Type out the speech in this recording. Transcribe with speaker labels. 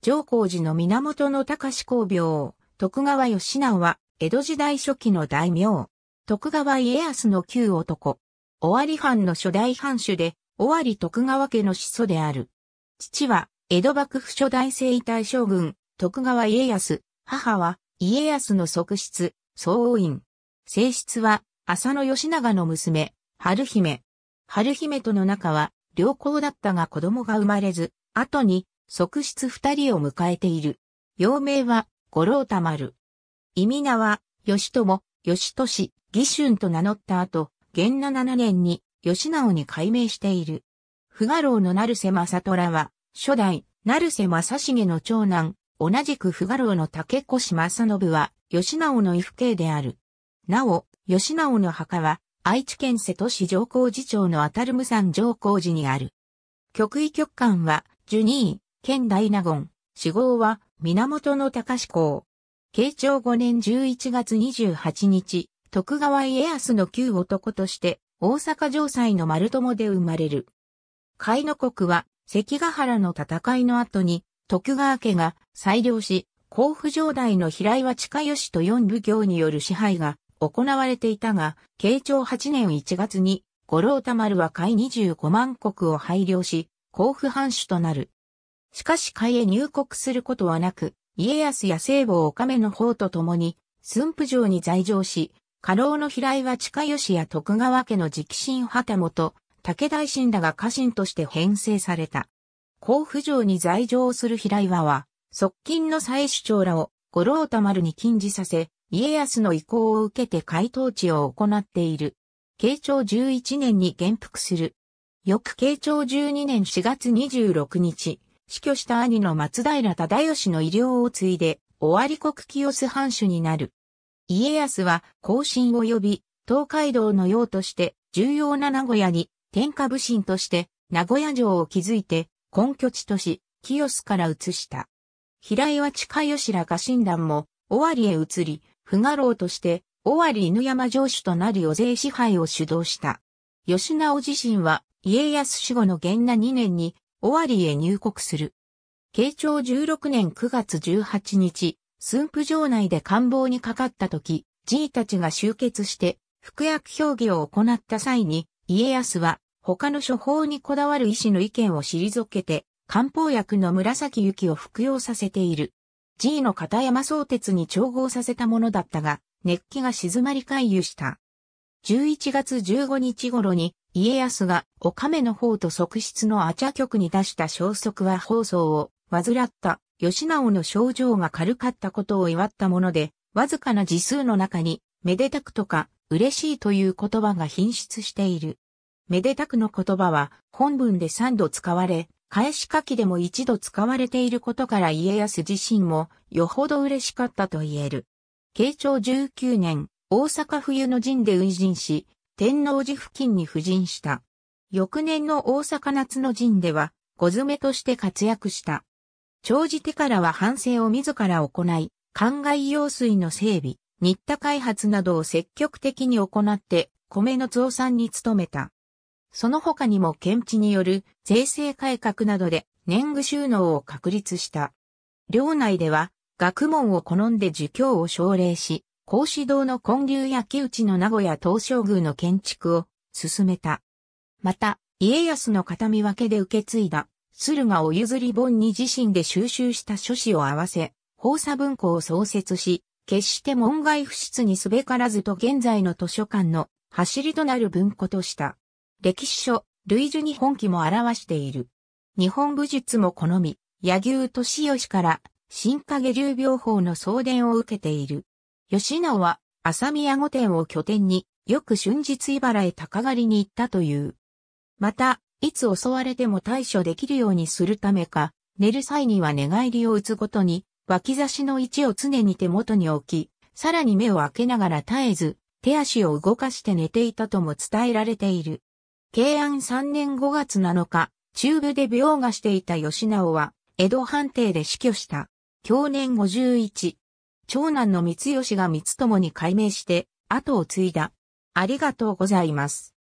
Speaker 1: 上皇寺の源の高志公廟、徳川義直は、江戸時代初期の大名。徳川家康の旧男。尾張藩の初代藩主で、尾張徳川家の始祖である。父は、江戸幕府初代征夷大将軍、徳川家康。母は、家康の側室、総王院。正室は、浅野義長の娘、春姫。春姫との仲は、良好だったが子供が生まれず、後に、側室二人を迎えている。幼名は、五郎たまる。意味名は、吉友、吉俊、義春と名乗った後、元七年に、吉直に改名している。不画郎の成瀬正虎は、初代、成瀬正重の長男、同じく不画郎の竹越正信は、吉直の異父兄である。なお、吉直の墓は、愛知県瀬戸市上皇寺町のアタルム山上皇寺にある。極意局官は、ジュニー。県大納言、死号は、源の高志公。慶長5年11月28日、徳川家康の旧男として、大阪城西の丸友で生まれる。海の国は、関ヶ原の戦いの後に、徳川家が裁量し、甲府城代の平岩近吉と四奉行による支配が行われていたが、慶長8年1月に、五郎田丸は海25万国を配領し、甲府藩主となる。しかし海へ入国することはなく、家康や聖母岡目の方と共に、駿府城に在城し、家老の平井は近吉や徳川家の直進旗本、武大臣らが家臣として編成された。甲府城に在城する平岩は、側近の祭市長らを五郎田丸に禁じさせ、家康の意向を受けて回答地を行っている。慶長11年に元服する。翌慶長12年4月26日、死去した兄の松平忠義の医療を継いで、尾張国清須藩主になる。家康は、後進を呼び、東海道の用として、重要な名古屋に、天下武神として、名古屋城を築いて、根拠地とし、清須から移した。平岩近吉ら家臣団も、尾張へ移り、不画老として、尾張犬山城主となる余勢支配を主導した。吉直自身は、家康死後の元那2年に、尾張へ入国する。慶長16年9月18日、駿府城内で官房にかかった時、爺たちが集結して、服薬評議を行った際に、家康は、他の処方にこだわる医師の意見を退けて、漢方薬の紫雪を服用させている。G の片山相鉄に調合させたものだったが、熱気が静まり回遊した。11月15日頃に家康がお亀の方と側室のアチャ局に出した消息は放送を患った吉直の症状が軽かったことを祝ったもので、わずかな字数の中に、めでたくとか、嬉しいという言葉が品質している。めでたくの言葉は本文で3度使われ、返し書きでも一度使われていることから家康自身もよほど嬉しかったと言える。慶長19年大阪冬の陣で運陣し、天王寺付近に布陣した。翌年の大阪夏の陣では、小詰として活躍した。長寺手からは反省を自ら行い、灌漑用水の整備、日田開発などを積極的に行って、米の増産に努めた。その他にも県知による税制改革などで年貢収納を確立した。領内では学問を好んで儒教を奨励し、格子堂の建立や木内の名古屋東照宮の建築を進めた。また、家康の形見分けで受け継いだ、駿河お譲り本に自身で収集した書誌を合わせ、放佐文庫を創設し、決して門外不出にすべからずと現在の図書館の走りとなる文庫とした。歴史書、類似に本記も表している。日本武術も好み、柳生敏義から、新影流病法の送電を受けている。吉直は、浅宮御殿を拠点に、よく春日茨へ鷹狩りに行ったという。また、いつ襲われても対処できるようにするためか、寝る際には寝返りを打つごとに、脇差しの位置を常に手元に置き、さらに目を開けながら絶えず、手足を動かして寝ていたとも伝えられている。慶安3年5月7日、中部で病がしていた吉直は、江戸藩邸で死去した。去年51、長男の光吉が光友に改名して、後を継いだ。ありがとうございます。